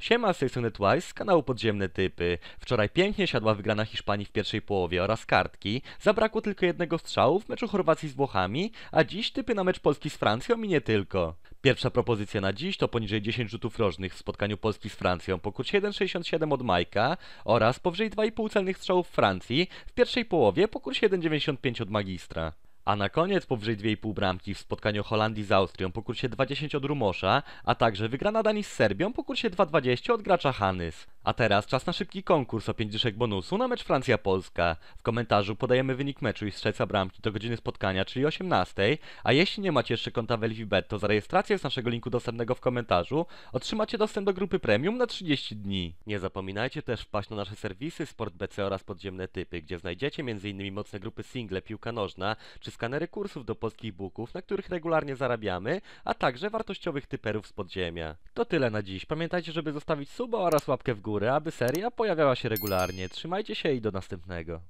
Siema, z tej strony Twice z kanału Podziemne Typy. Wczoraj pięknie siadła wygrana Hiszpanii w pierwszej połowie oraz kartki. Zabrakło tylko jednego strzału w meczu Chorwacji z Włochami, a dziś typy na mecz Polski z Francją i nie tylko. Pierwsza propozycja na dziś to poniżej 10 rzutów rożnych w spotkaniu Polski z Francją po kursie 1,67 od Majka oraz powyżej 2,5 celnych strzałów Francji w pierwszej połowie po kursie 1,95 od Magistra. A na koniec powyżej 2,5 bramki w spotkaniu Holandii z Austrią po kursie 2,10 od Rumosza, a także wygrana Danii z Serbią po kursie 2,20 od gracza Hannes. A teraz czas na szybki konkurs o 5 dyszek bonusu na mecz Francja-Polska. W komentarzu podajemy wynik meczu i strzelca bramki do godziny spotkania, czyli 18. A jeśli nie macie jeszcze konta w Elfibet, to za rejestrację z naszego linku dostępnego w komentarzu otrzymacie dostęp do grupy premium na 30 dni. Nie zapominajcie też wpaść na nasze serwisy SportBC oraz Podziemne Typy, gdzie znajdziecie m.in. mocne grupy single, piłka nożna, czy skanery kursów do polskich booków, na których regularnie zarabiamy, a także wartościowych typerów z podziemia. To tyle na dziś. Pamiętajcie, żeby zostawić suba oraz łapkę w górę aby seria pojawiała się regularnie. Trzymajcie się i do następnego.